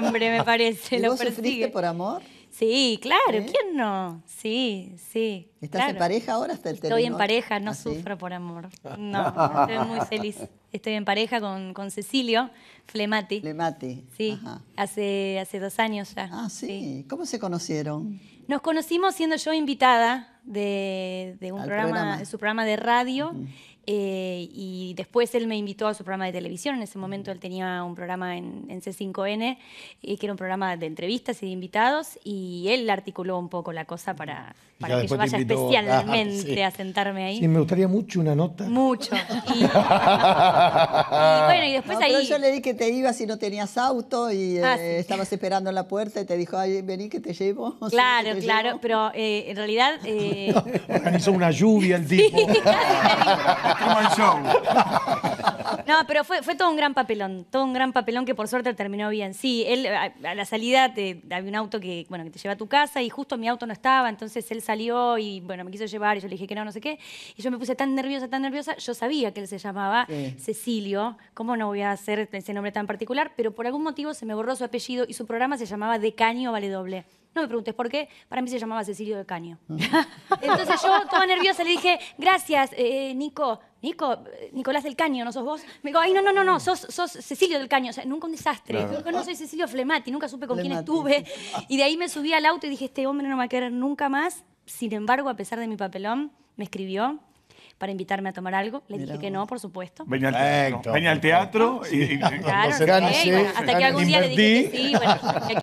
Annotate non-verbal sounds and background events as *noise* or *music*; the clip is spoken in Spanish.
hombre, me *laughs* parece. ¿Y sufriste por amor? Sí, claro, ¿Eh? ¿quién no? Sí, sí. ¿Estás en pareja ahora hasta el Estoy en pareja, no ¿Ah, sufro por amor. *laughs* No, estoy muy feliz. Estoy en pareja con, con Cecilio Flemati. Flemati. Sí, Hace, hace dos años ya. Ah, sí. ¿Cómo se conocieron? Nos conocimos siendo yo invitada de, un programa, su programa de radio. Eh, y después él me invitó a su programa de televisión. En ese momento él tenía un programa en, C5N, eh, que era un programa de entrevistas y de invitados. Y él articuló un poco la cosa para, para que yo vaya ah, especialmente a sentarme ahí. Sí, me gustaría mucho una nota. Mucho. *laughs* Y, bueno, y después ahí. yo le di que te ibas si no tenías auto y ah, eh, estabas esperando en la puerta y te dijo, Ay, vení que te llevo. *laughs* Claro, claro. Pero en realidad. *laughs* Organizó una lluvia el tipo. no, pero fue, todo un gran papelón, todo un gran papelón que por suerte terminó bien. Sí, él a, la salida te, había un auto que, bueno, te lleva a tu casa y justo mi auto no estaba, entonces él salió y bueno, me quiso llevar y yo le dije que no, no sé qué. Y yo me puse tan nerviosa, tan nerviosa, yo sabía que él se llamaba Cecilio, ¿cómo no voy a hacer ese nombre tan particular? Pero por algún motivo se me borró su apellido y su programa se llamaba Decaño Vale Doble. No me preguntes por qué, para mí se llamaba Cecilio del Caño. Ah. *laughs* Entonces yo, toda nerviosa, le dije, gracias, eh, eh, Nico. Nico, eh, Nicolás del Caño, ¿no sos vos? Me dijo, ay, no, no, no, no, sos, Cecilio del Caño, nunca un desastre. Yo no soy Cecilio Flemati, nunca supe con quién estuve. Y de ahí me subí al auto y dije, este hombre no me va a querer nunca más. Sin embargo, a pesar de mi papelón, me escribió para invitarme a tomar algo. Le dije que no, por supuesto. Venía al teatro, ah, y, hasta que algún día le dije que sí. Bueno,